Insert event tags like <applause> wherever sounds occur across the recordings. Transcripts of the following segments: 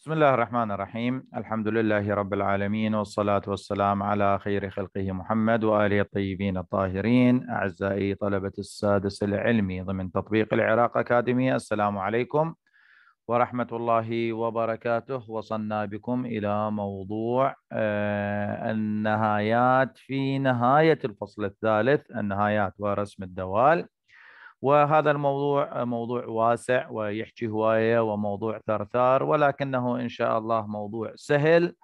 بسم الله الرحمن الرحيم الحمد لله رب العالمين والصلاة والسلام على خير خلقه محمد وآله الطيبين الطاهرين أعزائي طلبة السادس العلمي ضمن تطبيق العراق أكاديمية السلام عليكم ورحمة الله وبركاته وصلنا بكم إلى موضوع آه، النهايات في نهاية الفصل الثالث النهايات ورسم الدوال وهذا الموضوع موضوع واسع ويحكي هوايه وموضوع ثرثار ولكنه ان شاء الله موضوع سهل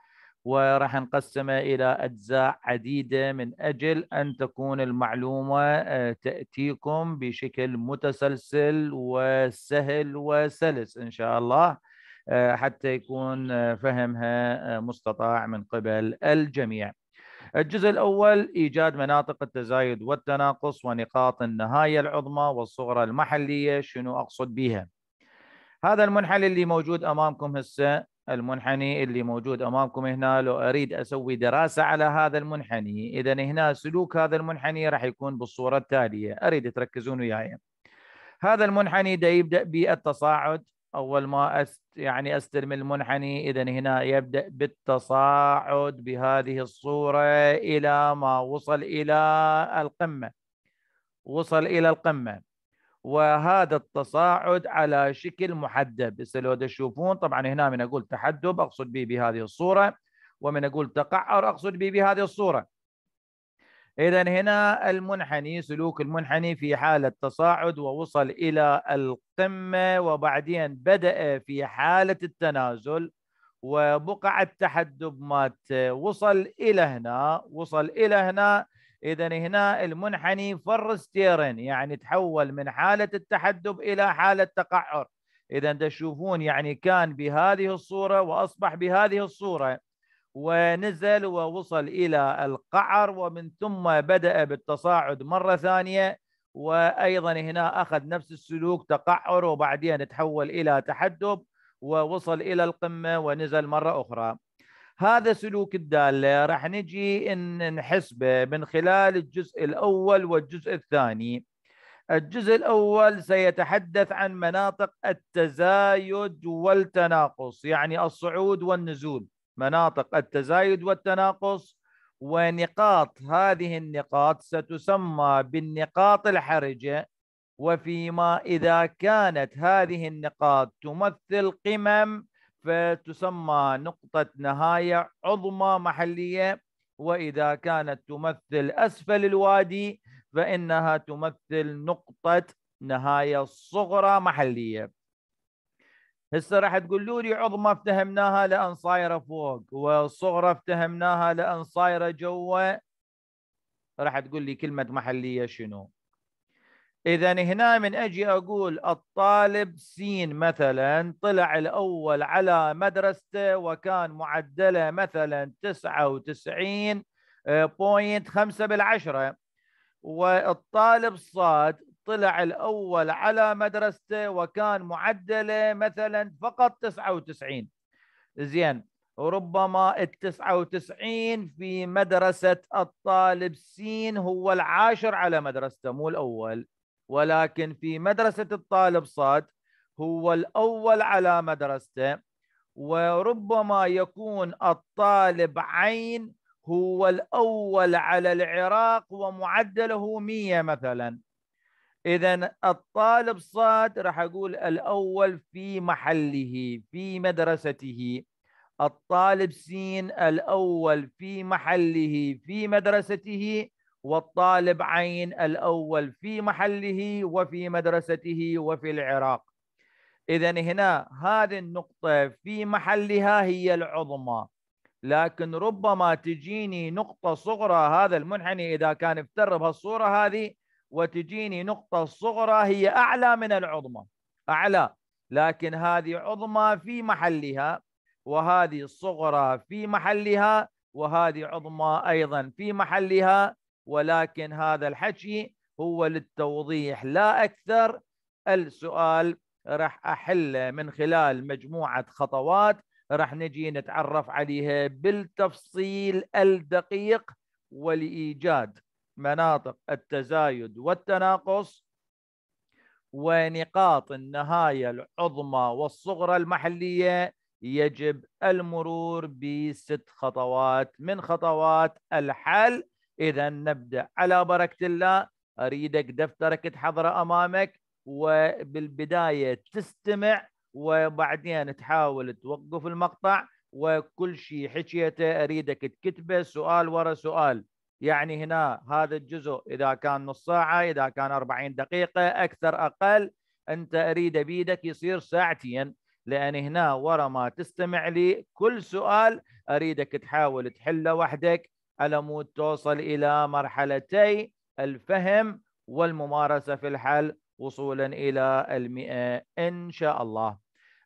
وراح نقسمه الى اجزاء عديده من اجل ان تكون المعلومه آه، تاتيكم بشكل متسلسل وسهل وسلس ان شاء الله آه، حتى يكون آه، فهمها مستطاع من قبل الجميع. الجزء الأول إيجاد مناطق التزايد والتناقص ونقاط النهاية العظمى والصغرى المحلية شنو أقصد بها هذا المنحني اللي موجود أمامكم هسه المنحني اللي موجود أمامكم هنا لو أريد أسوي دراسة على هذا المنحني إذا هنا سلوك هذا المنحني راح يكون بالصورة التالية أريد تركزون وياي هذا المنحني ده يبدأ بالتصاعد أول ما أست يعني أستلم المنحني إذا هنا يبدأ بالتصاعد بهذه الصورة إلى ما وصل إلى القمة وصل إلى القمة وهذا التصاعد على شكل محدب هسه لو تشوفون طبعا هنا من أقول تحدب أقصد به بهذه الصورة ومن أقول تقعر أقصد به بهذه الصورة إذا هنا المنحني سلوك المنحني في حالة تصاعد ووصل إلى القمة وبعدين بدأ في حالة التنازل وبقع التحدب مات وصل إلى هنا وصل إلى هنا إذا هنا المنحني فر ستيرن يعني تحول من حالة التحدب إلى حالة تقعر إذا تشوفون يعني كان بهذه الصورة وأصبح بهذه الصورة ونزل ووصل إلى القعر ومن ثم بدأ بالتصاعد مرة ثانية وأيضا هنا أخذ نفس السلوك تقعر وبعدين تحول إلى تحدب ووصل إلى القمة ونزل مرة أخرى هذا سلوك الدالة راح نجي إن نحسبه من خلال الجزء الأول والجزء الثاني الجزء الأول سيتحدث عن مناطق التزايد والتناقص يعني الصعود والنزول مناطق التزايد والتناقص ونقاط هذه النقاط ستسمى بالنقاط الحرجة وفيما إذا كانت هذه النقاط تمثل قمم فتسمى نقطة نهاية عظمى محلية وإذا كانت تمثل أسفل الوادي فإنها تمثل نقطة نهاية صغرى محلية هسه راح تقولوا لي عظمى افتهمناها لان صايره فوق وصغرى افتهمناها لان صايره جوا راح تقول لي كلمه محليه شنو اذا هنا من اجي اقول الطالب سين مثلا طلع الاول على مدرسته وكان معدله مثلا 99.5 آه، بالعشره والطالب صاد طلع الأول على مدرسته وكان معدله مثلا فقط 99 زين ربما ال 99 في مدرسة الطالب سين هو العاشر على مدرسته مو الأول ولكن في مدرسة الطالب صاد هو الأول على مدرسته وربما يكون الطالب عين هو الأول على العراق ومعدله 100 مثلا إذا الطالب صاد راح أقول الأول في محله في مدرسته الطالب سين الأول في محله في مدرسته والطالب عين الأول في محله وفي مدرسته وفي العراق إذا هنا هذه النقطة في محلها هي العظمى لكن ربما تجيني نقطة صغرى هذا المنحني إذا كان افتر بهالصورة هذه وتجيني نقطة صغرى هي أعلى من العظمى أعلى لكن هذه عظمى في محلها وهذه الصغرى في محلها وهذه عظمى أيضا في محلها ولكن هذا الحكي هو للتوضيح لا أكثر السؤال راح أحله من خلال مجموعة خطوات راح نجي نتعرف عليها بالتفصيل الدقيق ولإيجاد مناطق التزايد والتناقص ونقاط النهاية العظمى والصغرى المحلية يجب المرور بست خطوات من خطوات الحل إذا نبدأ على بركة الله أريدك دفترك تحضره أمامك وبالبداية تستمع وبعدين تحاول توقف المقطع وكل شيء حكيته أريدك تكتبه سؤال ورا سؤال يعني هنا هذا الجزء إذا كان نص ساعة إذا كان 40 دقيقة أكثر أقل أنت أريد بيدك يصير ساعتين لأن هنا ورا ما تستمع لي كل سؤال أريدك تحاول تحله وحدك على مود توصل إلى مرحلتي الفهم والممارسة في الحل وصولا إلى المئة إن شاء الله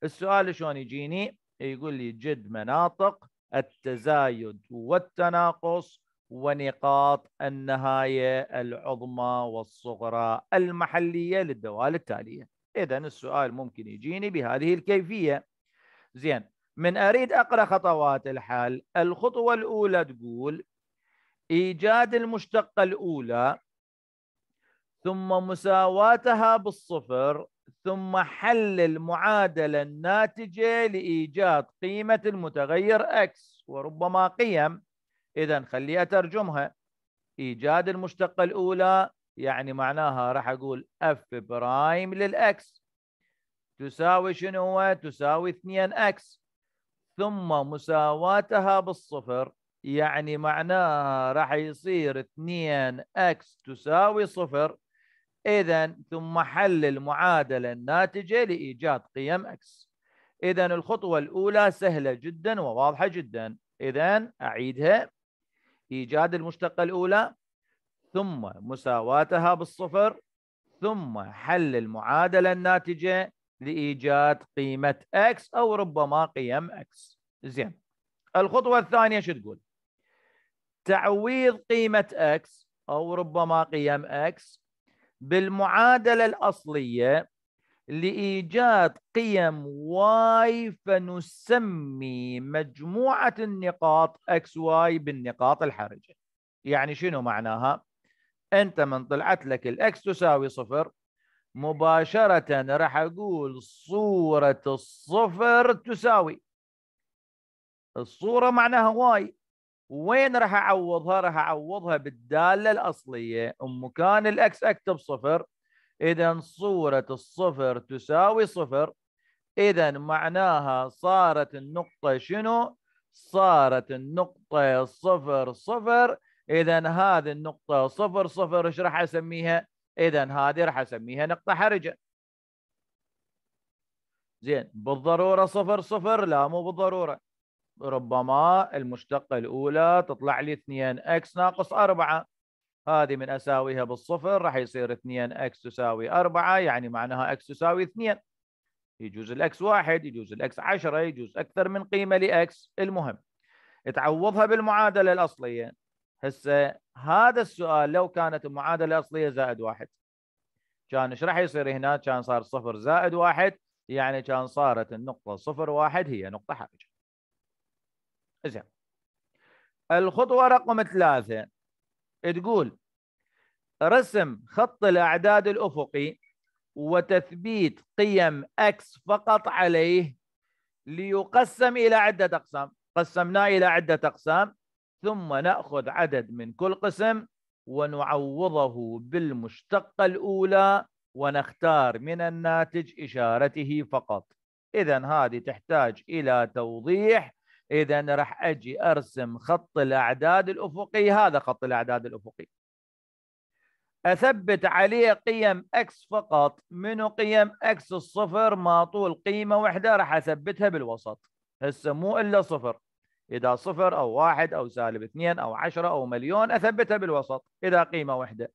السؤال شلون يجيني يقول لي جد مناطق التزايد والتناقص ونقاط النهاية العظمى والصغرى المحلية للدوال التالية إذا السؤال ممكن يجيني بهذه الكيفية زين من أريد أقرأ خطوات الحل الخطوة الأولى تقول إيجاد المشتقة الأولى ثم مساواتها بالصفر ثم حل المعادلة الناتجة لإيجاد قيمة المتغير X وربما قيم إذا خلي أترجمها إيجاد المشتقة الأولى يعني معناها راح أقول F برايم للإكس تساوي شنو هو؟ تساوي 2X ثم مساواتها بالصفر يعني معناها راح يصير 2X تساوي صفر إذا ثم حل المعادلة الناتجة لإيجاد قيم X إذا الخطوة الأولى سهلة جدا وواضحة جدا إذا أعيدها إيجاد المشتقة الأولى ثم مساواتها بالصفر ثم حل المعادلة الناتجة لإيجاد قيمة X أو ربما قيم X زين الخطوة الثانية شو تقول تعويض قيمة X أو ربما قيم X بالمعادلة الأصلية لإيجاد قيم y فنسمي مجموعة النقاط اكس واي بالنقاط الحرجة يعني شنو معناها؟ أنت من طلعت لك الأكس تساوي صفر مباشرة راح أقول صورة الصفر تساوي الصورة معناها واي وين راح أعوضها؟ راح أعوضها بالدالة الأصلية أم كان الأكس أكتب صفر إذا صورة الصفر تساوي صفر إذا معناها صارت النقطة شنو؟ صارت النقطة صفر صفر إذا هذه النقطة صفر صفر إيش راح أسميها؟ إذا هذه راح أسميها نقطة حرجة. زين بالضرورة صفر صفر لا مو بالضرورة. ربما المشتقة الأولى تطلع لي 2 x ناقص 4 هذه من اساويها بالصفر راح يصير 2 اكس تساوي 4 يعني معناها اكس تساوي 2 يجوز الاكس واحد يجوز الاكس 10 يجوز اكثر من قيمه لاكس المهم تعوضها بالمعادله الاصليه هسه هذا السؤال لو كانت المعادله الاصليه زائد واحد كان ايش راح يصير هنا كان صار صفر زائد واحد يعني كان صارت النقطه صفر واحد هي نقطه حرجه زين الخطوه رقم ثلاثه تقول رسم خط الأعداد الأفقي وتثبيت قيم X فقط عليه ليقسم إلى عدة أقسام قسمناه إلى عدة أقسام ثم نأخذ عدد من كل قسم ونعوضه بالمشتقة الأولى ونختار من الناتج إشارته فقط إذا هذه تحتاج إلى توضيح اذا راح اجي ارسم خط الاعداد الافقي هذا خط الاعداد الافقي اثبت عليه قيم اكس فقط منو قيم اكس الصفر ما طول قيمه وحده راح اثبتها بالوسط هسه مو الا صفر اذا صفر او واحد او سالب اثنين او عشرة او مليون اثبتها بالوسط اذا قيمه واحده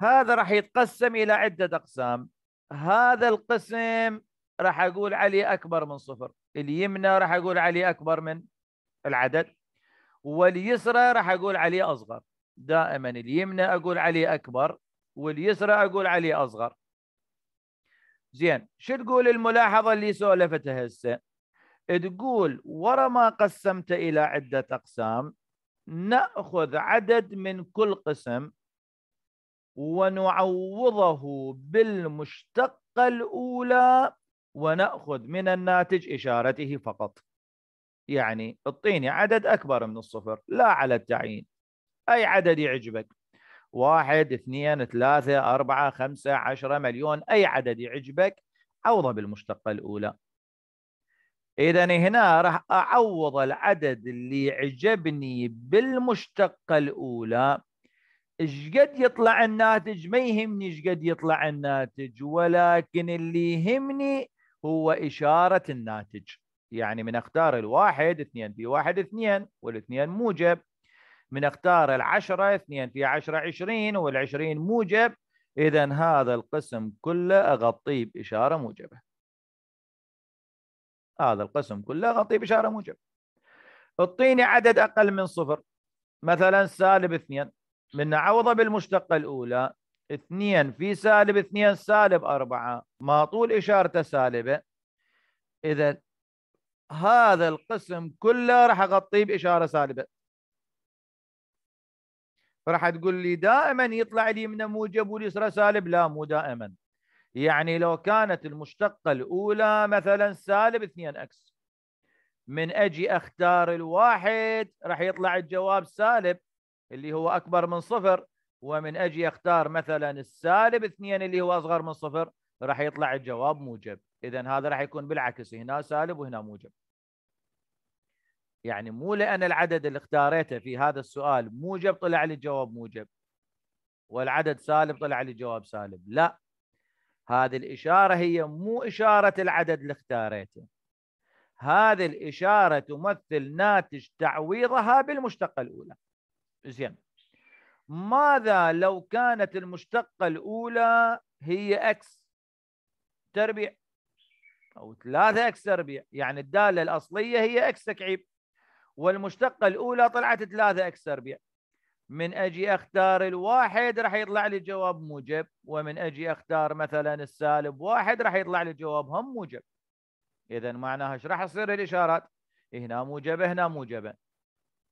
هذا راح يتقسم الى عده اقسام هذا القسم راح اقول عليه اكبر من صفر اليمنى راح اقول عليه اكبر من العدد واليسرى راح اقول عليه اصغر دائما اليمنى اقول عليه اكبر واليسرى اقول عليه اصغر زين شو تقول الملاحظه اللي سولفتها هسه تقول ورا ما قسمت الى عده اقسام ناخذ عدد من كل قسم ونعوضه بالمشتقه الاولى ونأخذ من الناتج إشارته فقط يعني اعطيني عدد أكبر من الصفر لا على التعيين أي عدد يعجبك واحد اثنين ثلاثة أربعة خمسة عشرة مليون أي عدد يعجبك عوضه بالمشتقة الأولى إذا هنا راح أعوض العدد اللي عجبني بالمشتقة الأولى قد يطلع الناتج ما يهمني قد يطلع الناتج ولكن اللي يهمني هو إشارة الناتج يعني من اختار الواحد 2 في واحد 2 والاثنين موجب من اختار العشرة 2 في 10 20 والعشرين 20 موجب إذا هذا القسم كله أغطيه بإشارة موجبة هذا القسم كله أغطيه بإشارة موجبة اعطيني عدد أقل من صفر مثلا سالب اثنين من نعوضه بالمشتقة الأولى 2 في سالب 2 سالب 4 ما طول إشارته سالبة إذا هذا القسم كله راح أغطيه بإشارة سالبة فراح تقول لي دائما يطلع لي من موجب واليسرى سالب لا مو دائما يعني لو كانت المشتقة الأولى مثلا سالب 2 أكس من أجي أختار الواحد راح يطلع الجواب سالب اللي هو أكبر من صفر ومن اجي اختار مثلا السالب 2 اللي هو اصغر من صفر راح يطلع الجواب موجب اذا هذا راح يكون بالعكس هنا سالب وهنا موجب يعني مو لان العدد اللي اختاريته في هذا السؤال موجب طلع لي الجواب موجب والعدد سالب طلع لي الجواب سالب لا هذه الاشاره هي مو اشاره العدد اللي اختاريته هذه الاشاره تمثل ناتج تعويضها بالمشتقه الاولى زين ماذا لو كانت المشتقة الأولى هي x تربيع أو 3x تربيع يعني الدالة الأصلية هي x تكعيب والمشتقة الأولى طلعت 3x تربيع من أجي أختار الواحد راح يطلع لي جواب موجب ومن أجي أختار مثلا السالب واحد راح يطلع لي جواب هم موجب إذا معناها ايش راح يصير الإشارات هنا موجبة هنا موجبة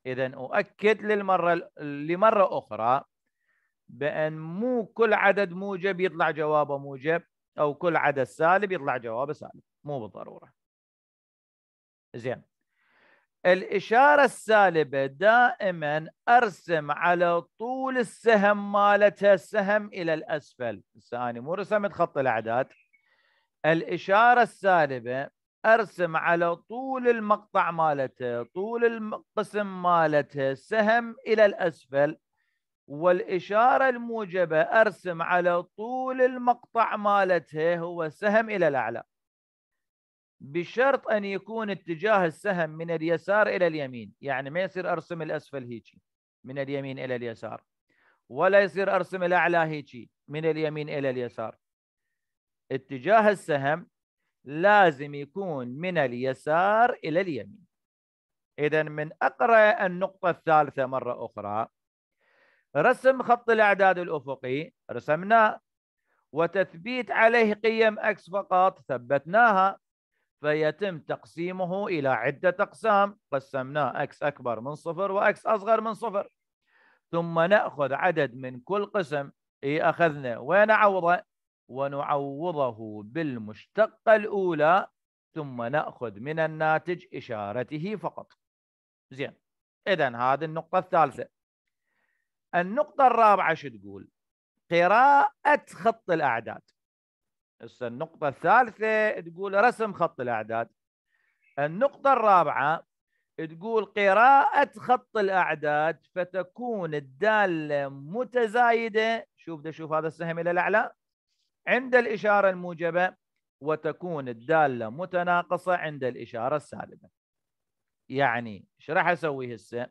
اذا اؤكد للمره لمره اخرى بان مو كل عدد موجب يطلع جوابه موجب او كل عدد سالب يطلع جوابه سالب مو بالضروره زين الاشاره السالبه دائما ارسم على طول السهم مالتها السهم الى الاسفل هسه مو رسمت خط الاعداد الاشاره السالبه ارسم على طول المقطع مالته طول القسم مالته سهم الى الاسفل والاشاره الموجبه ارسم على طول المقطع مالته هو سهم الى الاعلى بشرط ان يكون اتجاه السهم من اليسار الى اليمين يعني ما يصير ارسم الاسفل هيجي من اليمين الى اليسار ولا يصير ارسم الاعلى هيجي من اليمين الى اليسار اتجاه السهم لازم يكون من اليسار إلى اليمين إذا من أقرأ النقطة الثالثة مرة أخرى رسم خط الإعداد الأفقي رسمناه وتثبيت عليه قيم X فقط ثبتناها فيتم تقسيمه إلى عدة أقسام قسمناه X أكبر من صفر وأكس أصغر من صفر ثم نأخذ عدد من كل قسم إيه أخذنا وين أعوضه ونعوضه بالمشتقة الأولى ثم نأخذ من الناتج إشارته فقط زين إذا هذه النقطة الثالثة النقطة الرابعة شو تقول قراءة خط الأعداد هسه النقطة الثالثة تقول رسم خط الأعداد النقطة الرابعة تقول قراءة خط الأعداد فتكون الدالة متزايدة شوف ده شوف هذا السهم إلى الأعلى عند الإشارة الموجبة وتكون الدالة متناقصة عند الإشارة السالبة يعني ايش راح أسوي هسه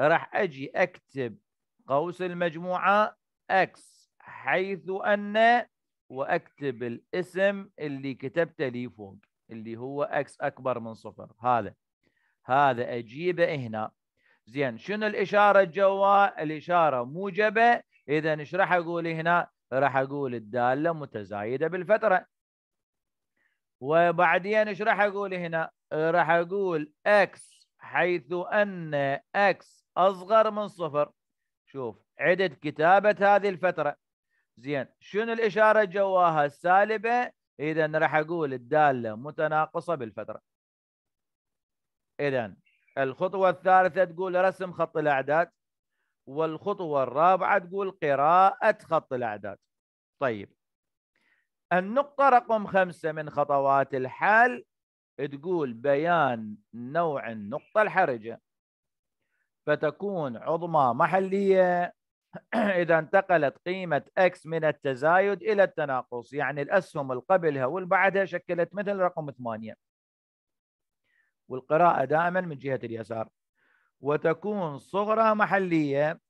راح أجي أكتب قوس المجموعة X حيث أن وأكتب الاسم اللي كتبته لي فوق اللي هو X أكبر من صفر هذا هذا أجيبه هنا زين شنو الإشارة الجوا الإشارة موجبة إذا ايش راح أقول هنا راح اقول الداله متزايده بالفتره وبعدين ايش راح اقول هنا راح اقول اكس حيث ان اكس اصغر من صفر شوف عدد كتابه هذه الفتره زين شنو الاشاره جواها السالبه اذا راح اقول الداله متناقصه بالفتره اذا الخطوه الثالثه تقول رسم خط الاعداد والخطوة الرابعة تقول قراءة خط الأعداد طيب النقطة رقم خمسة من خطوات الحل تقول بيان نوع النقطة الحرجة فتكون عظمى محلية <clears throat> إذا انتقلت قيمة X من التزايد إلى التناقص يعني الأسهم القبلها والبعدها شكلت مثل رقم ثمانية والقراءة دائما من جهة اليسار وتكون صغرى محلية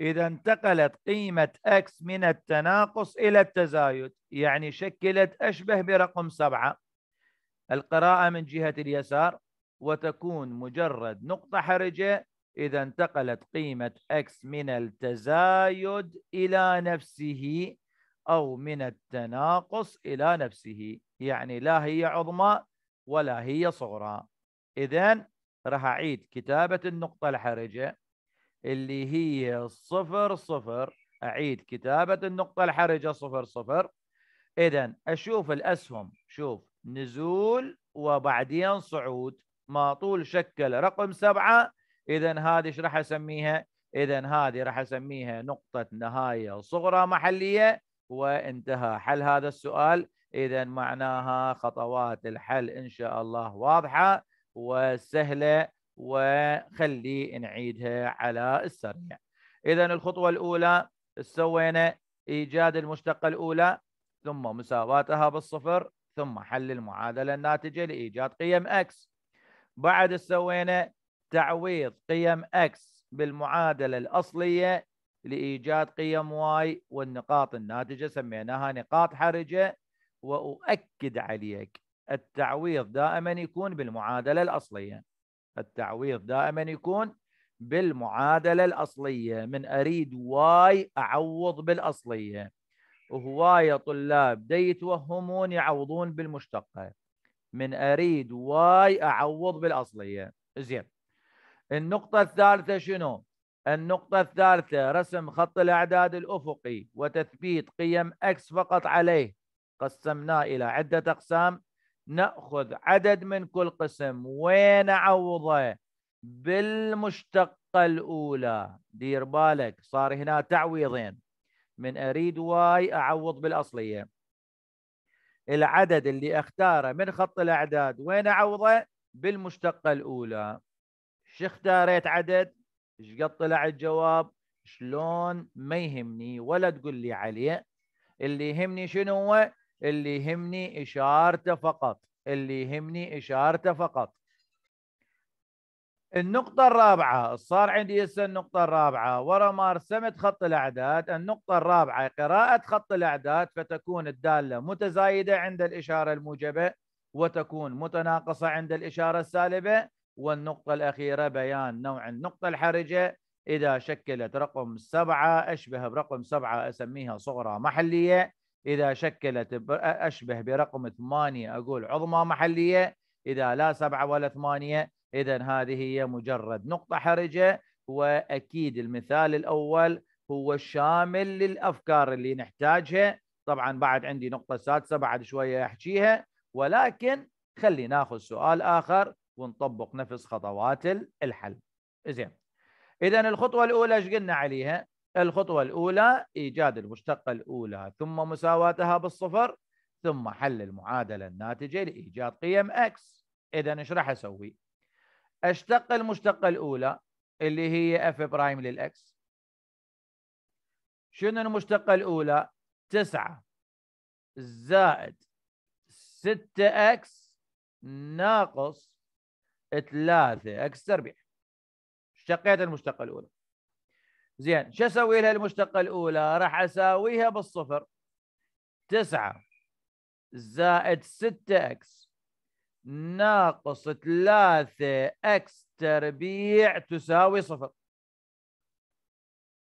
إذا انتقلت قيمة X من التناقص إلى التزايد يعني شكلت أشبه برقم سبعة القراءة من جهة اليسار وتكون مجرد نقطة حرجة إذا انتقلت قيمة X من التزايد إلى نفسه أو من التناقص إلى نفسه يعني لا هي عظمى ولا هي صغرى إذا راح أعيد كتابة النقطة الحرجة اللي هي صفر صفر أعيد كتابة النقطة الحرجة صفر صفر إذا أشوف الأسهم شوف نزول وبعدين صعود ما طول شكل رقم سبعة إذا هذه ايش راح أسميها؟ إذا هذه راح أسميها نقطة نهاية صغرى محلية وانتهى حل هذا السؤال إذا معناها خطوات الحل إن شاء الله واضحة وسهلة وخلي نعيدها على السريع إذا الخطوة الأولى سوينا إيجاد المشتقة الأولى ثم مساواتها بالصفر ثم حل المعادلة الناتجة لإيجاد قيم X بعد سوينا تعويض قيم X بالمعادلة الأصلية لإيجاد قيم Y والنقاط الناتجة سميناها نقاط حرجة وأؤكد عليك التعويض دائما يكون بالمعادله الاصليه التعويض دائما يكون بالمعادله الاصليه من اريد واي اعوض بالاصليه وهوايه طلاب دي يتوهمون يعوضون بالمشتقه من اريد واي اعوض بالاصليه زين النقطه الثالثه شنو النقطة الثالثة رسم خط الأعداد الأفقي وتثبيت قيم X فقط عليه قسمناه إلى عدة أقسام ناخذ عدد من كل قسم ونعوضه بالمشتقه الاولى دير بالك صار هنا تعويضين من اريد واي اعوض بالاصليه العدد اللي اختاره من خط الاعداد وين اعوضه بالمشتقه الاولى شو اختاريت عدد ايش قد طلع الجواب شلون ما يهمني ولا تقول لي عليه اللي يهمني شنو هو اللي يهمني إشارته فقط اللي يهمني إشارته فقط النقطة الرابعة صار عندي هسه النقطة الرابعة ورا ما رسمت خط الأعداد النقطة الرابعة قراءة خط الأعداد فتكون الدالة متزايدة عند الإشارة الموجبة وتكون متناقصة عند الإشارة السالبة والنقطة الأخيرة بيان نوع النقطة الحرجة إذا شكلت رقم سبعة أشبه برقم سبعة أسميها صغرى محلية إذا شكلت أشبه برقم ثمانية أقول عظمى محلية إذا لا سبعة ولا ثمانية إذا هذه هي مجرد نقطة حرجة وأكيد المثال الأول هو الشامل للأفكار اللي نحتاجها طبعا بعد عندي نقطة سادسة بعد شوية أحكيها ولكن خلي ناخذ سؤال آخر ونطبق نفس خطوات الحل زين إذا الخطوة الأولى ايش قلنا عليها؟ الخطوة الأولى إيجاد المشتقة الأولى ثم مساواتها بالصفر ثم حل المعادلة الناتجة لإيجاد قيم X إذا إيش راح أسوي؟ أشتق المشتقة الأولى اللي هي F برايم للإكس شنو المشتقة الأولى؟ 9 زائد 6X ناقص 3 X تربيع اشتقيت المشتقة الأولى زين شو اسوي لها المشتقه الاولى؟ راح اساويها بالصفر 9 زائد 6 اكس ناقص 3 اكس تربيع تساوي صفر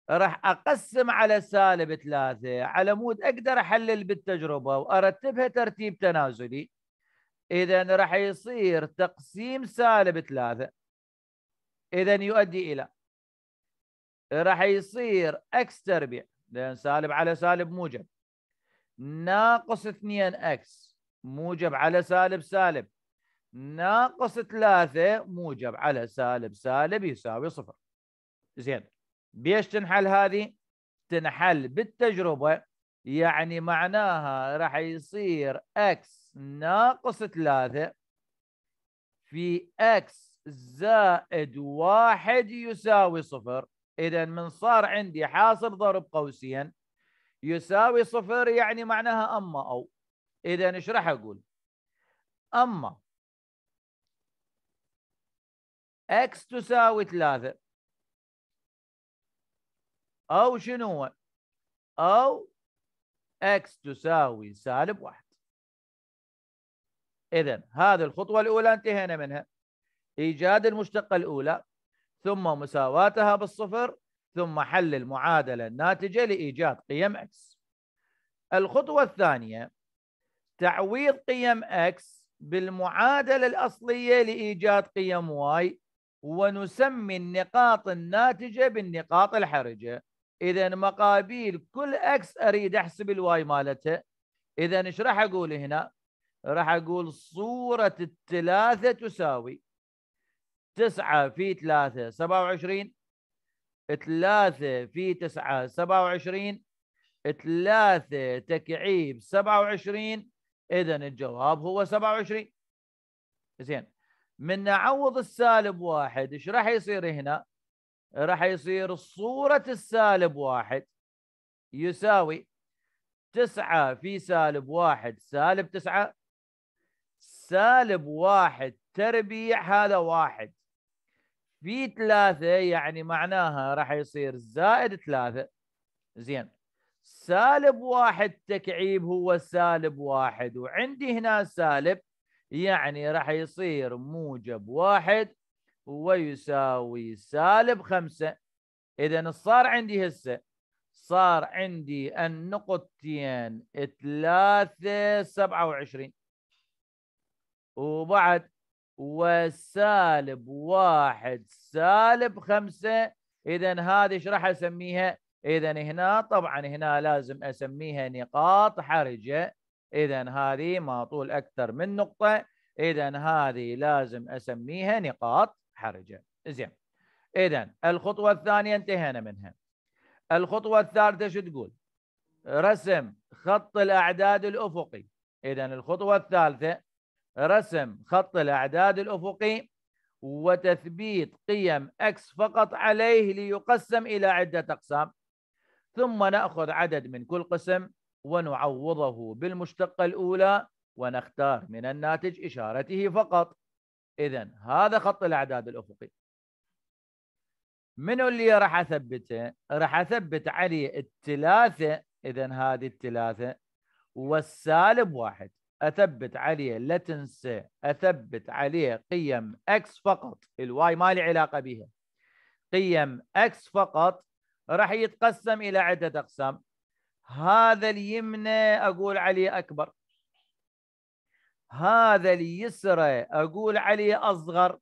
راح اقسم على سالب 3 على مود اقدر احلل بالتجربه وارتبها ترتيب تنازلي اذا راح يصير تقسيم سالب 3 اذا يؤدي الى راح يصير اكس تربيع لان سالب على سالب موجب ناقص 2 اكس موجب على سالب سالب ناقص 3 موجب على سالب سالب يساوي صفر زين بيش تنحل هذه تنحل بالتجربه يعني معناها راح يصير اكس ناقص 3 في اكس زائد واحد يساوي صفر اذا من صار عندي حاصل ضرب قوسين يساوي صفر يعني معناها اما او اذا ايش راح اقول اما اكس تساوي ثلاثة او شنو او اكس تساوي سالب واحد اذا هذه الخطوة الاولى انتهينا منها ايجاد المشتقة الاولى ثم مساواتها بالصفر ثم حل المعادلة الناتجة لإيجاد قيم X الخطوة الثانية تعويض قيم X بالمعادلة الأصلية لإيجاد قيم Y ونسمي النقاط الناتجة بالنقاط الحرجة إذا مقابيل كل X أريد أحسب الواي مالته إذا إيش راح أقول هنا راح أقول صورة الثلاثة تساوي تسعة في ثلاثة سبعة وعشرين ثلاثة في تسعة سبعة وعشرين ثلاثة تكعيب سبعة وعشرين إذن الجواب هو سبعة وعشرين زين من نعوض السالب واحد إيش راح يصير هنا راح يصير صورة السالب واحد يساوي تسعة في سالب واحد سالب تسعة سالب واحد تربيع هذا واحد في ثلاثة يعني معناها راح يصير زائد ثلاثة زين سالب واحد تكعيب هو سالب واحد وعندي هنا سالب يعني راح يصير موجب واحد ويساوي سالب خمسة إذا صار عندي هسه صار عندي النقطتين ثلاثة سبعة وعشرين وبعد وسالب واحد سالب خمسة إذا هذه ايش راح أسميها؟ إذا هنا طبعا هنا لازم أسميها نقاط حرجة إذا هذه ما طول أكثر من نقطة إذا هذه لازم أسميها نقاط حرجة زين إذا الخطوة الثانية انتهينا منها الخطوة الثالثة شو تقول؟ رسم خط الأعداد الأفقي إذا الخطوة الثالثة رسم خط الأعداد الأفقي وتثبيت قيم X فقط عليه ليقسم إلى عدة أقسام ثم نأخذ عدد من كل قسم ونعوضه بالمشتقة الأولى ونختار من الناتج إشارته فقط إذا هذا خط الأعداد الأفقي منو اللي راح أثبته؟ راح أثبت عليه الثلاثة إذا هذه الثلاثة والسالب واحد اثبت عليه لا تنسى اثبت عليه قيم اكس فقط الواي ما لي علاقه بها قيم اكس فقط راح يتقسم الى عده اقسام هذا اليمنى اقول عليه اكبر هذا اليسرى اقول عليه اصغر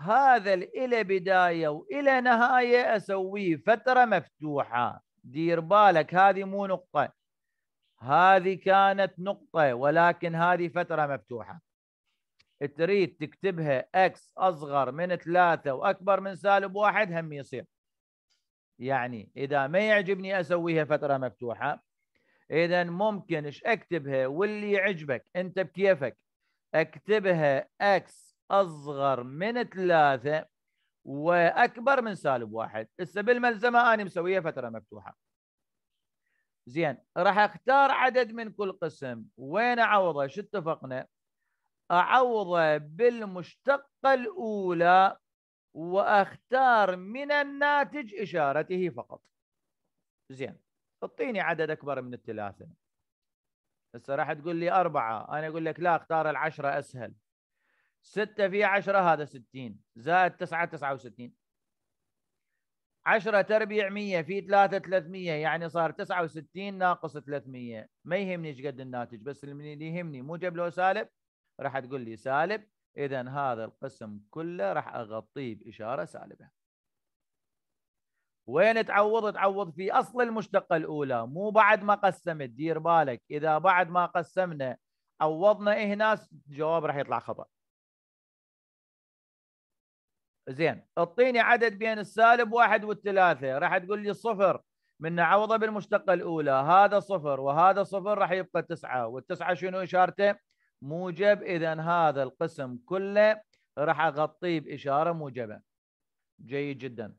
هذا الى بدايه والى نهايه اسويه فتره مفتوحه دير بالك هذه مو نقطه هذه كانت نقطة ولكن هذه فترة مفتوحة تريد تكتبها X اصغر من ثلاثة واكبر من سالب واحد هم يصير يعني اذا ما يعجبني اسويها فترة مفتوحة اذا ممكن ايش اكتبها واللي يعجبك انت بكيفك اكتبها X اصغر من ثلاثة واكبر من سالب واحد إسا بالملزمة انا مسويها فترة مفتوحة زين راح اختار عدد من كل قسم وين اعوضه شو اتفقنا اعوضه بالمشتقه الاولى واختار من الناتج اشارته فقط زين اعطيني عدد اكبر من الثلاثه هسه راح تقول لي أربعة أنا أقول لك لا اختار العشرة أسهل ستة في عشرة هذا ستين زائد تسعة تسعة وستين 10 تربيع 100 في 3 300 يعني صار 69 ناقص 300 ما يهمني ايش قد الناتج بس اللي يهمني موجب له سالب راح تقول لي سالب اذا هذا القسم كله راح اغطيه باشاره سالبه وين تعوض تعوض في اصل المشتقه الاولى مو بعد ما قسمت دير بالك اذا بعد ما قسمنا عوضنا هنا الجواب راح يطلع خطا زين اعطيني عدد بين السالب واحد والثلاثه راح تقول لي صفر من نعوضه بالمشتقه الاولى هذا صفر وهذا صفر راح يبقى تسعه والتسعه شنو اشارته؟ موجب اذا هذا القسم كله راح اغطيه باشاره موجبه. جيد جدا.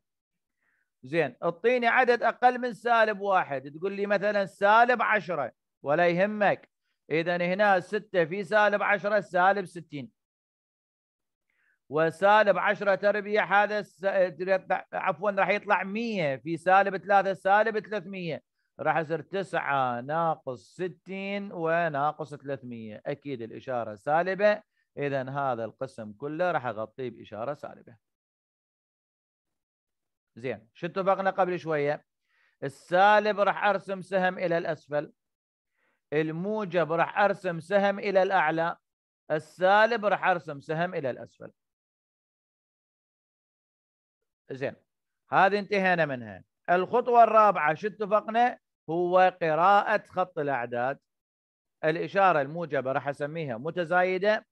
زين اعطيني عدد اقل من سالب واحد تقول لي مثلا سالب عشره ولا يهمك اذا هنا سته في سالب عشره سالب ستين. وسالب 10 تربيع هذا س... عفوا راح يطلع 100 في سالب 3 سالب 300 راح يصير 9 ناقص 60 وناقص 300 اكيد الاشاره سالبه اذا هذا القسم كله راح اغطيه باشاره سالبه زين شو اتفقنا قبل شويه السالب راح ارسم سهم الى الاسفل الموجب راح ارسم سهم الى الاعلى السالب راح ارسم سهم الى الاسفل زين هذه انتهينا منها الخطوه الرابعه شو اتفقنا هو قراءه خط الاعداد الاشاره الموجبه راح اسميها متزايده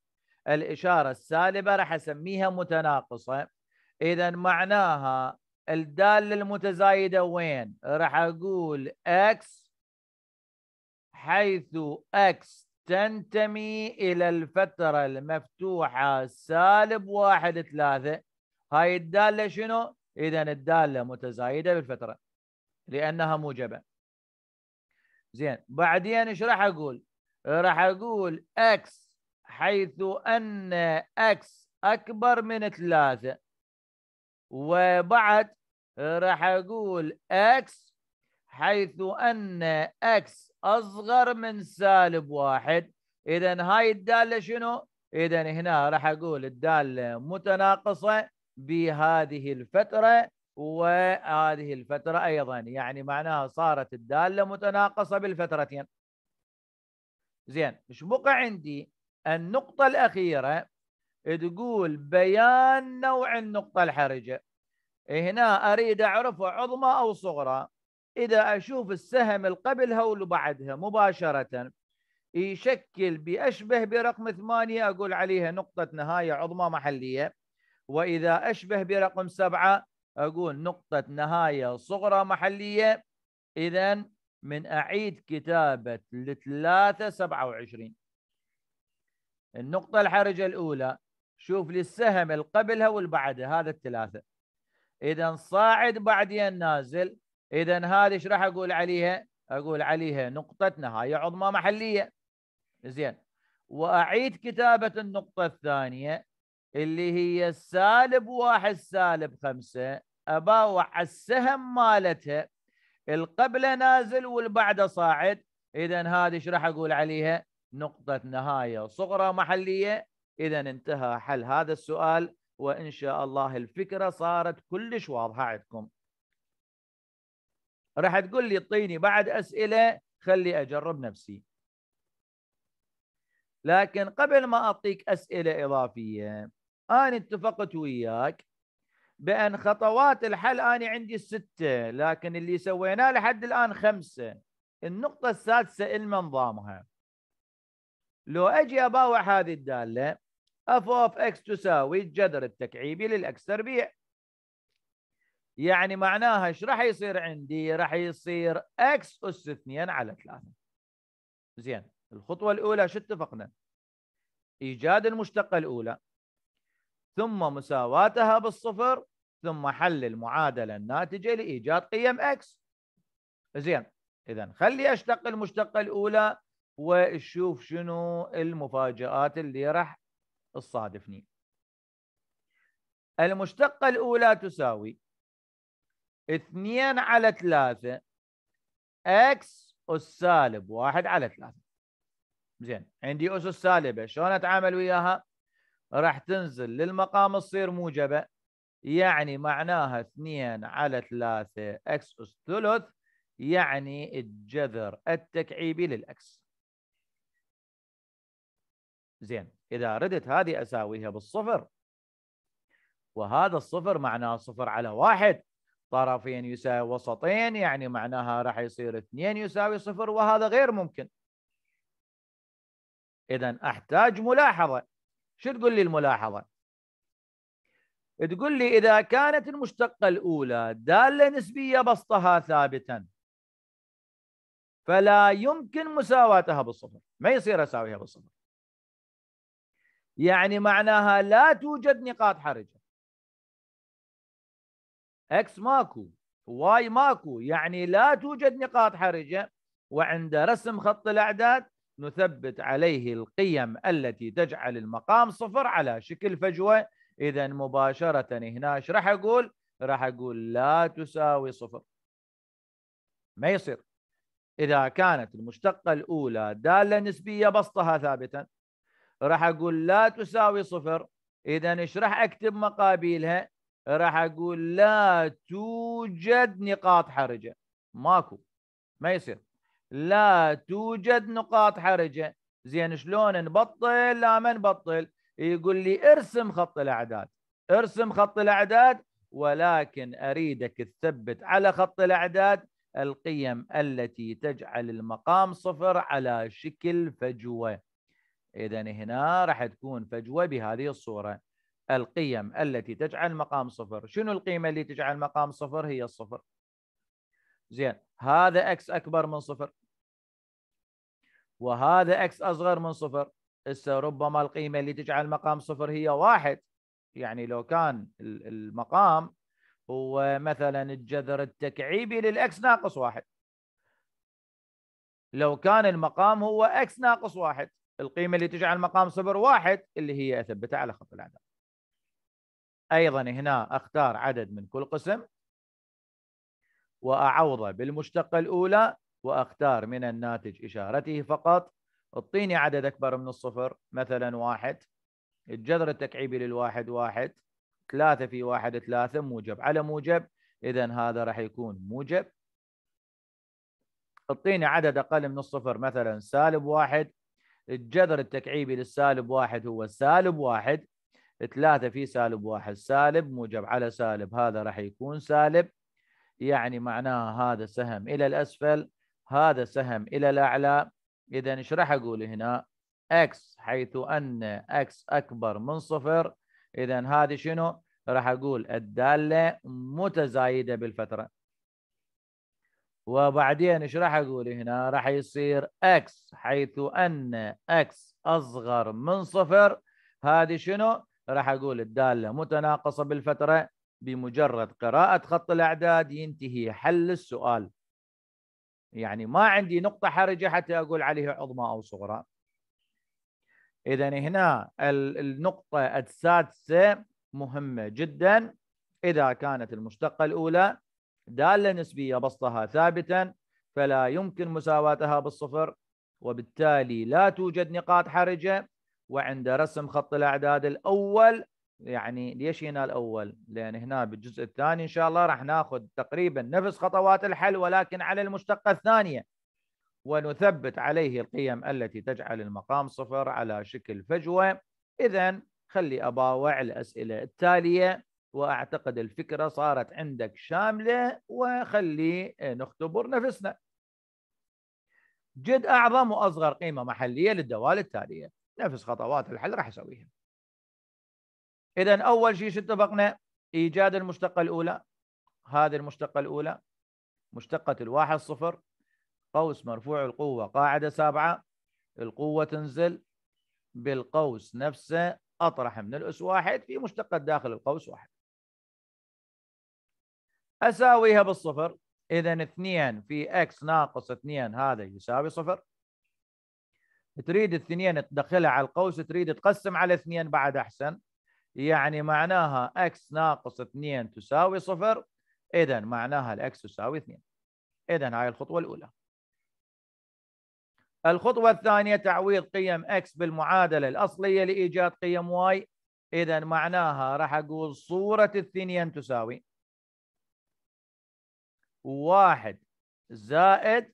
الاشاره السالبه راح اسميها متناقصه اذا معناها الداله المتزايده وين راح اقول x حيث x تنتمي إلى الفترة المفتوحة سالب واحد ثلاثة هاي الداله شنو؟ اذا الداله متزايده بالفتره لانها موجبه. زين بعدين ايش راح اقول؟ راح اقول اكس حيث ان اكس اكبر من ثلاثه وبعد راح اقول اكس حيث ان اكس اصغر من سالب واحد اذا هاي الداله شنو؟ اذا هنا راح اقول الداله متناقصه بهذه الفترة وهذه الفترة أيضا يعني معناها صارت الدالة متناقصة بالفترتين زين مش بقى عندي النقطة الأخيرة تقول بيان نوع النقطة الحرجة هنا أريد أعرفه عظمى أو صغرى إذا أشوف السهم القبل هول بعدها مباشرة يشكل بأشبه برقم ثمانية أقول عليها نقطة نهاية عظمى محلية وإذا أشبه برقم سبعة أقول نقطة نهاية صغرى محلية إذا من أعيد كتابة لثلاثة سبعة وعشرين النقطة الحرجة الأولى شوف لي السهم اللي قبلها والبعدها هذا الثلاثة إذا صاعد بعدين نازل إذا هذه ايش راح أقول عليها؟ أقول عليها نقطة نهاية عظمى محلية زين وأعيد كتابة النقطة الثانية اللي هي السالب واحد سالب خمسة أباوع السهم مالتها القبل نازل والبعد صاعد إذا هذه ايش راح أقول عليها نقطة نهاية صغرى محلية إذا انتهى حل هذا السؤال وإن شاء الله الفكرة صارت كلش واضحة عندكم راح تقول لي طيني بعد أسئلة خلي أجرب نفسي لكن قبل ما أعطيك أسئلة إضافية أنا اتفقت وياك بأن خطوات الحل أنا عندي ستة لكن اللي سويناه لحد الآن خمسة النقطة السادسة إلما نظامها لو أجي أباوع هذه الدالة اف اوف اكس تساوي الجذر التكعيبي للاكس تربيع يعني معناها ايش راح يصير عندي؟ راح يصير اكس اس 2 على 3 زين الخطوه الاولى شو اتفقنا؟ ايجاد المشتقه الاولى ثم مساواتها بالصفر ثم حل المعادله الناتجه لايجاد قيم اكس زين اذا خلي اشتق المشتقه الاولى وشوف شنو المفاجات اللي راح تصادفني المشتقه الاولى تساوي 2 على 3 اكس السالب 1 على 3 زين عندي اسس سالبه شلون اتعامل وياها راح تنزل للمقام تصير موجبه يعني معناها 2 على 3 اكس اس ثلث يعني الجذر التكعيبي للاكس زين اذا ردت هذه اساويها بالصفر وهذا الصفر معناه صفر على واحد طرفين يساوي وسطين يعني معناها راح يصير اثنين يساوي صفر وهذا غير ممكن إذا أحتاج ملاحظة شو تقول لي الملاحظة تقول لي إذا كانت المشتقة الأولى دالة نسبية بسطها ثابتا فلا يمكن مساواتها بالصفر ما يصير أساويها بالصفر يعني معناها لا توجد نقاط حرجة اكس ماكو واي ماكو يعني لا توجد نقاط حرجة وعند رسم خط الأعداد نثبت عليه القيم التي تجعل المقام صفر على شكل فجوة إذا مباشرة هنا راح أقول راح أقول لا تساوي صفر ما يصير إذا كانت المشتقة الأولى دالة نسبية بسطها ثابتا راح أقول لا تساوي صفر إذا إيش راح أكتب مقابلها راح أقول لا توجد نقاط حرجة ماكو ما يصير لا توجد نقاط حرجه زين شلون نبطل لا ما نبطل يقول لي ارسم خط الاعداد ارسم خط الاعداد ولكن اريدك تثبت على خط الاعداد القيم التي تجعل المقام صفر على شكل فجوه اذا هنا راح تكون فجوه بهذه الصوره القيم التي تجعل المقام صفر شنو القيمة اللي تجعل المقام صفر هي الصفر زين هذا اكس أكبر من صفر وهذا اكس اصغر من صفر هسه ربما القيمه اللي تجعل المقام صفر هي واحد يعني لو كان المقام هو مثلا الجذر التكعيبي للاكس ناقص واحد لو كان المقام هو اكس ناقص واحد القيمه اللي تجعل المقام صفر واحد اللي هي اثبتها على خط الاعداد ايضا هنا اختار عدد من كل قسم واعوضه بالمشتقه الاولى واختار من الناتج اشارته فقط اعطيني عدد اكبر من الصفر مثلا واحد الجذر التكعيبي للواحد واحد ثلاثة في واحد ثلاثة موجب على موجب إذا هذا راح يكون موجب اعطيني عدد أقل من الصفر مثلا سالب واحد الجذر التكعيبي للسالب واحد هو سالب واحد ثلاثة في سالب واحد سالب موجب على سالب هذا راح يكون سالب يعني معناها هذا سهم إلى الأسفل هذا سهم إلى الأعلى إذا إيش راح أقول هنا X حيث أن X أكبر من صفر إذا هذه شنو راح أقول الدالة متزايدة بالفترة وبعدين ايش راح اقول هنا راح يصير x حيث ان x اصغر من صفر هذه شنو راح اقول الداله متناقصه بالفتره بمجرد قراءه خط الاعداد ينتهي حل السؤال يعني ما عندي نقطة حرجة حتى أقول عليه عظمى أو صغرى إذا هنا النقطة السادسة مهمة جدا إذا كانت المشتقة الأولى دالة نسبية بسطها ثابتا فلا يمكن مساواتها بالصفر وبالتالي لا توجد نقاط حرجة وعند رسم خط الأعداد الأول يعني ليش هنا الاول؟ لان هنا بالجزء الثاني ان شاء الله راح ناخذ تقريبا نفس خطوات الحل ولكن على المشتقه الثانيه ونثبت عليه القيم التي تجعل المقام صفر على شكل فجوه اذا خلي اباوع الاسئله التاليه واعتقد الفكره صارت عندك شامله وخلي آه، نختبر نفسنا. جد اعظم واصغر قيمه محليه للدوال التاليه، نفس خطوات الحل راح اسويها. إذا أول شيء شو اتفقنا؟ إيجاد المشتقة الأولى هذه المشتقة الأولى مشتقة الواحد صفر قوس مرفوع القوة قاعدة سابعة القوة تنزل بالقوس نفسه أطرح من الأس واحد في مشتقة داخل القوس واحد أساويها بالصفر إذا اثنين في اكس ناقص اثنين هذا يساوي صفر تريد اثنين تدخلها على القوس تريد تقسم على اثنين بعد أحسن يعني معناها x ناقص 2 تساوي صفر اذا معناها x تساوي 2 اذا هاي الخطوه الاولى الخطوه الثانيه تعويض قيم x بالمعادله الاصليه لايجاد قيم y اذا معناها راح اقول صوره الثنين تساوي واحد زائد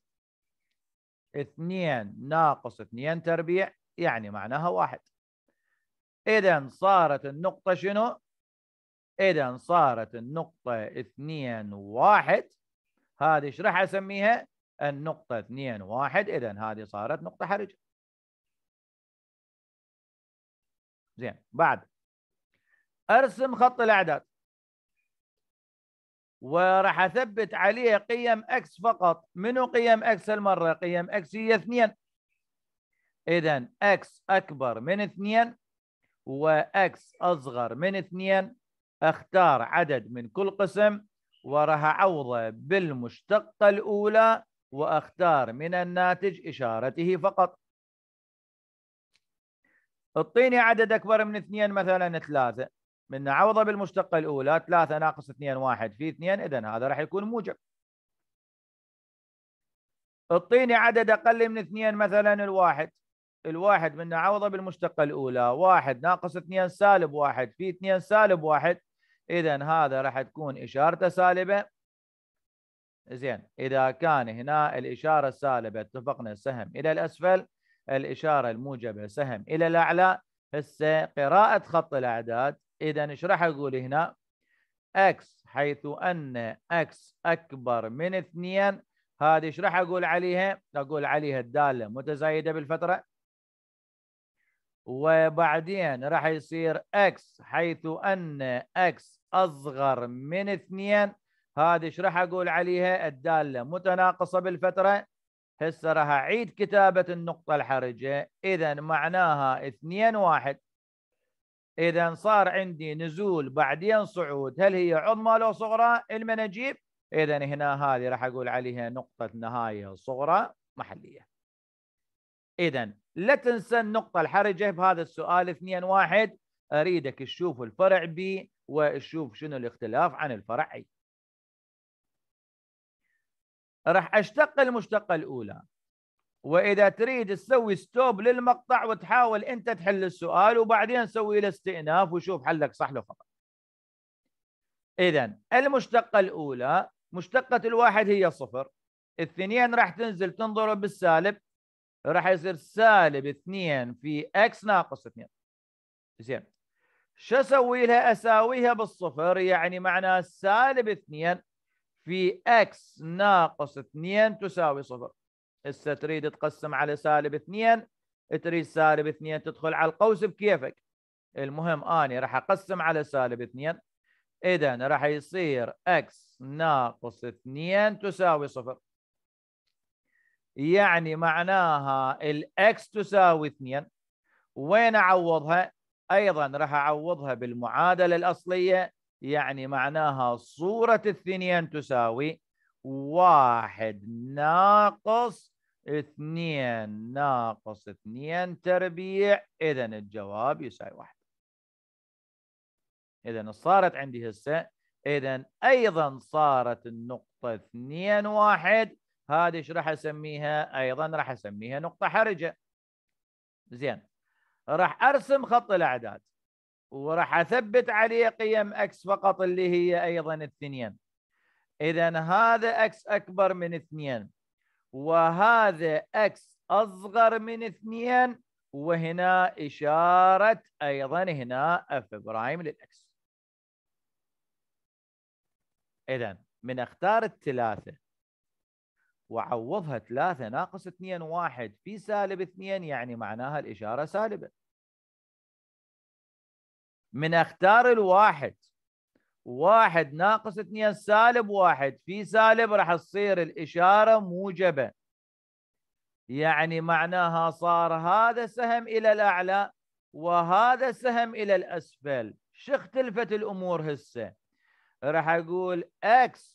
اثنين ناقص اثنين تربيع يعني معناها واحد اذا صارت النقطه شنو اذا صارت النقطه 2 1 هذه ايش راح اسميها النقطه 2 1 اذا هذه صارت نقطه حرج زين بعد ارسم خط الاعداد وراح اثبت عليه قيم اكس فقط منو قيم اكس المره قيم اكس هي 2 اذا اكس اكبر من 2 و وX أصغر من 2 أختار عدد من كل قسم وراح أعوضه بالمشتقة الأولى وأختار من الناتج إشارته فقط اعطيني عدد أكبر من 2 مثلا 3 من عوضه بالمشتقة الأولى 3 ناقص 2 1 في 2 إذا هذا راح يكون موجب اعطيني عدد أقل من 2 مثلا الواحد الواحد منا عوضه بالمشتقة الأولى واحد ناقص اثنين سالب واحد في اثنين سالب واحد إذا هذا راح تكون إشارته سالبة زين إذا كان هنا الإشارة السالبة اتفقنا سهم إلى الأسفل الإشارة الموجبة سهم إلى الأعلى هسه قراءة خط الأعداد إذا إيش راح أقول هنا اكس حيث ان اكس اكبر من اثنين هذه ايش راح اقول عليها؟ اقول عليها الداله متزايده بالفتره وبعدين راح يصير X حيث ان X اصغر من 2 هذه ايش راح اقول عليها الداله متناقصه بالفتره هسه راح اعيد كتابه النقطه الحرجه اذا معناها 2 1 اذا صار عندي نزول بعدين صعود هل هي عظمى لو صغرى المناجيب اذا هنا هذه راح اقول عليها نقطه نهايه صغرى محليه اذا لا تنسى النقطة الحرجة بهذا السؤال اثنين واحد أريدك تشوف الفرع ب وتشوف شنو الاختلاف عن الفرع أي راح أشتق المشتقة الأولى وإذا تريد تسوي ستوب للمقطع وتحاول أنت تحل السؤال وبعدين سوي له استئناف وشوف حلك صح لو خطأ إذا المشتقة الأولى مشتقة الواحد هي صفر الثنين راح تنزل تنضرب بالسالب راح يصير سالب 2 في x ناقص 2 زين شو اسوي لها؟ اساويها بالصفر يعني معناه سالب 2 في x ناقص 2 تساوي صفر. هسه تريد تقسم على سالب 2 تريد سالب 2 تدخل على القوس بكيفك. المهم اني راح اقسم على سالب 2 اذا راح يصير x ناقص 2 تساوي صفر. يعني معناها الاكس تساوي 2 وين اعوضها؟ ايضا راح اعوضها بالمعادله الاصليه يعني معناها صوره الثنين تساوي واحد ناقص اثنين ناقص اثنين تربيع اذا الجواب يساوي واحد اذا صارت عندي هسه اذا ايضا صارت النقطه اثنين واحد هذه ايش راح اسميها؟ ايضا راح اسميها نقطه حرجه. زين راح ارسم خط الاعداد وراح اثبت عليه قيم اكس فقط اللي هي ايضا الثنين. اذا هذا اكس اكبر من اثنين وهذا اكس اصغر من اثنين وهنا اشاره ايضا هنا اف برايم للاكس. اذا من اختار الثلاثه وعوضها 3 ناقص 2 1 في سالب 2 يعني معناها الإشارة سالبة من اختار الواحد واحد ناقص 2 سالب واحد في سالب راح تصير الإشارة موجبة يعني معناها صار هذا سهم إلى الأعلى وهذا سهم إلى الأسفل شو اختلفت الأمور هسه راح أقول X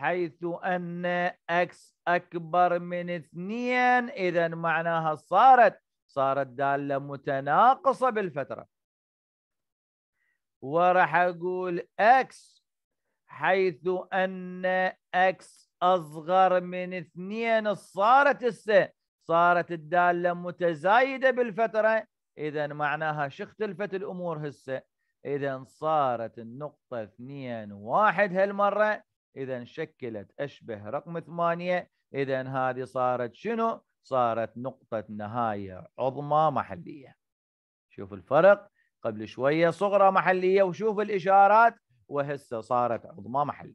حيث أن X أكبر من اثنين إذا معناها صارت صارت دالة متناقصة بالفترة وراح أقول X حيث أن X أصغر من اثنين صارت الس صارت الدالة متزايدة بالفترة إذا معناها شو اختلفت الأمور هسه إذا صارت النقطة اثنين واحد هالمرة إذا شكلت أشبه رقم ثمانية إذا هذه صارت شنو؟ صارت نقطة نهاية عظمى محلية شوف الفرق قبل شوية صغرى محلية وشوف الإشارات وهسه صارت عظمى محلية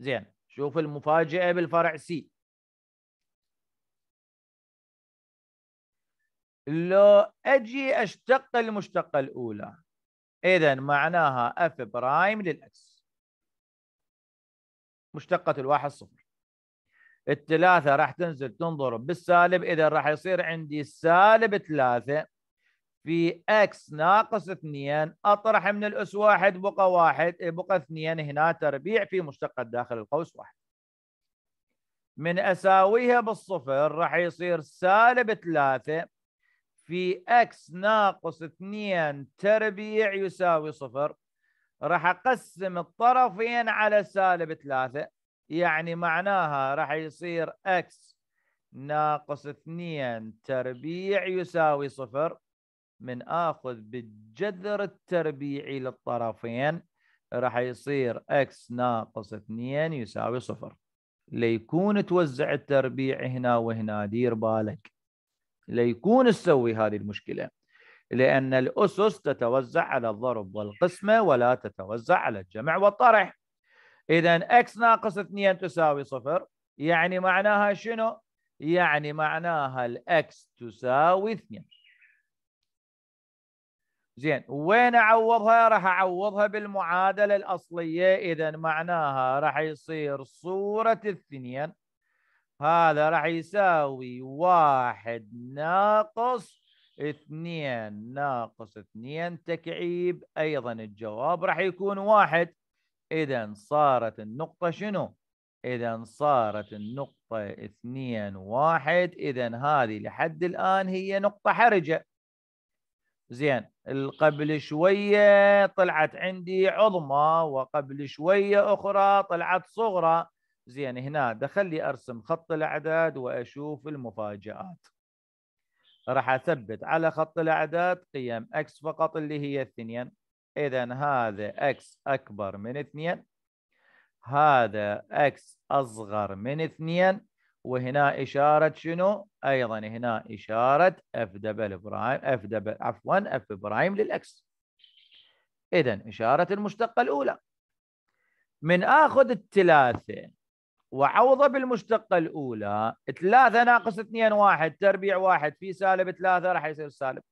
زين شوف المفاجأة بالفرع سي لو أجي أشتق المشتقة الأولى إذا معناها أف برايم للأكس مشتقة الواحد صفر الثلاثة راح تنزل تنضرب بالسالب إذا راح يصير عندي سالب ثلاثة في اكس ناقص اثنين اطرح من الاس واحد بقى واحد إيه، بقى اثنين هنا تربيع في مشتقة داخل القوس واحد من اساويها بالصفر راح يصير سالب ثلاثة في اكس ناقص اثنين تربيع يساوي صفر راح اقسم الطرفين على سالب ثلاثة يعني معناها راح يصير اكس ناقص اثنين تربيع يساوي صفر من اخذ بالجذر التربيعي للطرفين راح يصير اكس ناقص اثنين يساوي صفر ليكون توزع التربيع هنا وهنا دير بالك ليكون تسوي هذه المشكله لأن الأسس تتوزع على الضرب والقسمة ولا تتوزع على الجمع والطرح إذا x ناقص 2 تساوي صفر يعني معناها شنو؟ يعني معناها x تساوي 2 زين وين أعوضها؟ راح أعوضها بالمعادلة الأصلية إذا معناها راح يصير صورة الثنين هذا راح يساوي واحد ناقص 2 ناقص 2 تكعيب ايضا الجواب راح يكون واحد اذا صارت النقطه شنو اذا صارت النقطه 2 1 اذا هذه لحد الان هي نقطه حرجه زين قبل شويه طلعت عندي عظمى وقبل شويه اخرى طلعت صغرى زين هنا دخل لي ارسم خط الاعداد واشوف المفاجات راح اثبت على خط الاعداد قيم اكس فقط اللي هي الثنين اذا هذا اكس اكبر من اثنين هذا اكس اصغر من اثنين وهنا اشاره شنو؟ ايضا هنا اشاره اف دبل برايم اف دبل عفوا اف برايم للاكس اذا اشاره المشتقه الاولى من اخذ الثلاثه وعوضه بالمشتقه الاولى 3 ناقص 2 1 تربيع 1 في سالب 3 راح يصير سالب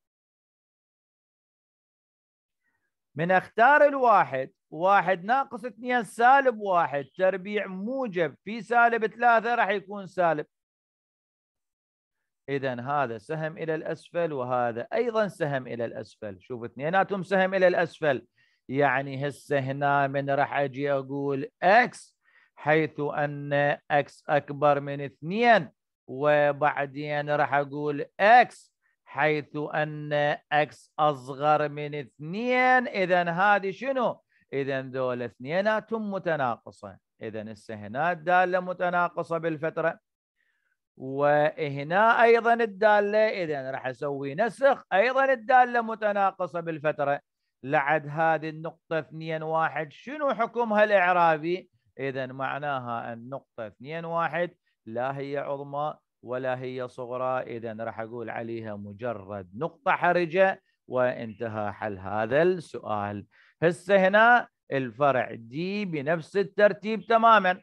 من اختار الواحد 1 ناقص 2 سالب 1 تربيع موجب في سالب 3 راح يكون سالب إذا هذا سهم إلى الأسفل وهذا أيضا سهم إلى الأسفل شوف اثنيناتهم سهم إلى الأسفل يعني هسه هنا من راح أجي أقول اكس حيث أن x أكبر من 2 وبعدين راح أقول x حيث أن x أصغر من 2 إذا هذه شنو؟ إذا دول اثنيناتهم متناقصة إذا هسه هنا الدالة متناقصة بالفترة وهنا أيضا الدالة إذا راح أسوي نسخ أيضا الدالة متناقصة بالفترة لعد هذه النقطة اثنين واحد شنو حكمها الإعرابي؟ اذا معناها النقطه 2 1 لا هي عظمى ولا هي صغرى اذا راح اقول عليها مجرد نقطه حرجه وانتهى حل هذا السؤال هسه هنا الفرع دي بنفس الترتيب تماما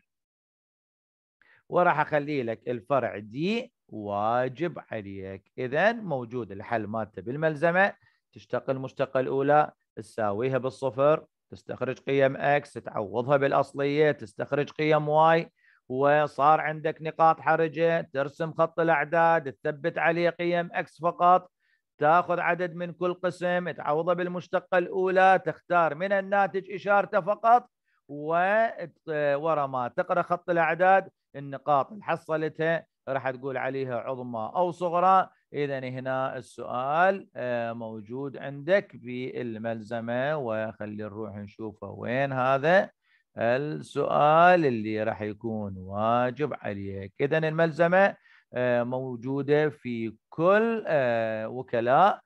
وراح اخلي لك الفرع دي واجب عليك اذا موجود الحل مالته بالملزمه تشتق المشتقه الاولى تساويها بالصفر تستخرج قيم اكس تعوضها بالاصليه تستخرج قيم واي وصار عندك نقاط حرجه ترسم خط الاعداد تثبت عليه قيم اكس فقط تاخذ عدد من كل قسم تعوضه بالمشتقه الاولى تختار من الناتج اشارته فقط وورا ما تقرا خط الاعداد النقاط اللي حصلتها راح تقول عليها عظمى او صغرى اذا هنا السؤال آه، موجود عندك بالملزمه وخلي نروح نشوفه وين هذا السؤال اللي راح يكون واجب عليك اذا الملزمه آه، موجوده في كل آه، وكلاء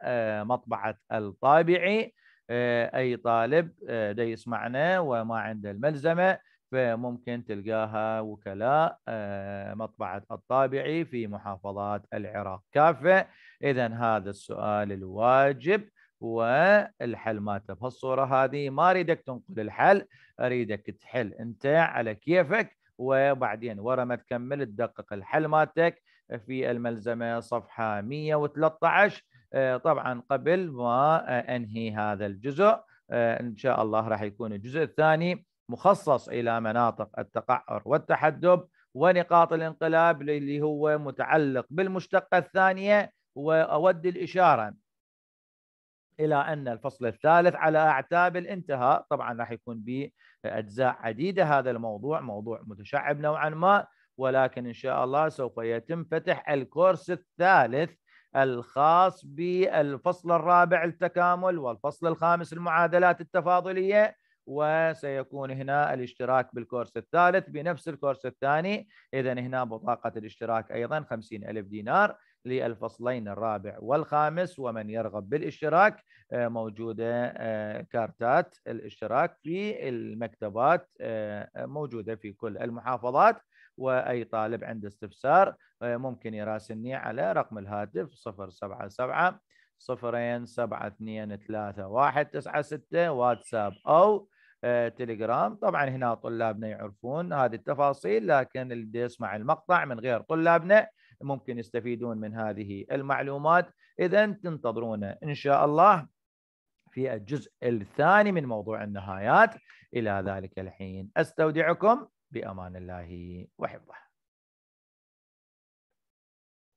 مطبعه الطابعي اي طالب دا يسمعنا وما عنده الملزمه فممكن تلقاها وكلاء آه، مطبعة الطابعي في محافظات العراق كافة إذا هذا السؤال الواجب والحل مالته بهالصورة هذه ما أريدك تنقل الحل أريدك تحل أنت على كيفك وبعدين ورا ما تكمل تدقق الحل مالتك في الملزمة صفحة 113 آه، طبعا قبل ما آه، أنهي هذا الجزء إن شاء الله راح يكون الجزء الثاني مخصص إلى مناطق التقعر والتحدب ونقاط الانقلاب اللي هو متعلق بالمشتقة الثانية وأود الإشارة إلى أن الفصل الثالث على أعتاب الانتهاء طبعا راح يكون بأجزاء عديدة هذا الموضوع موضوع متشعب نوعا ما ولكن إن شاء الله سوف يتم فتح الكورس الثالث الخاص بالفصل الرابع التكامل والفصل الخامس المعادلات التفاضلية وسيكون هنا الاشتراك بالكورس الثالث بنفس الكورس الثاني إذا هنا بطاقة الاشتراك أيضا 50 ألف دينار للفصلين الرابع والخامس ومن يرغب بالاشتراك آه، موجودة آه، كارتات الاشتراك في المكتبات آه، موجودة في كل المحافظات وأي طالب عنده استفسار ممكن يراسلني على رقم الهاتف 077 0723196 واتساب أو آه، تليجرام طبعا هنا طلابنا يعرفون هذه التفاصيل لكن اللي يسمع المقطع من غير طلابنا ممكن يستفيدون من هذه المعلومات إذا تنتظرونا إن شاء الله في الجزء الثاني من موضوع النهايات إلى ذلك الحين أستودعكم بأمان الله وحفظه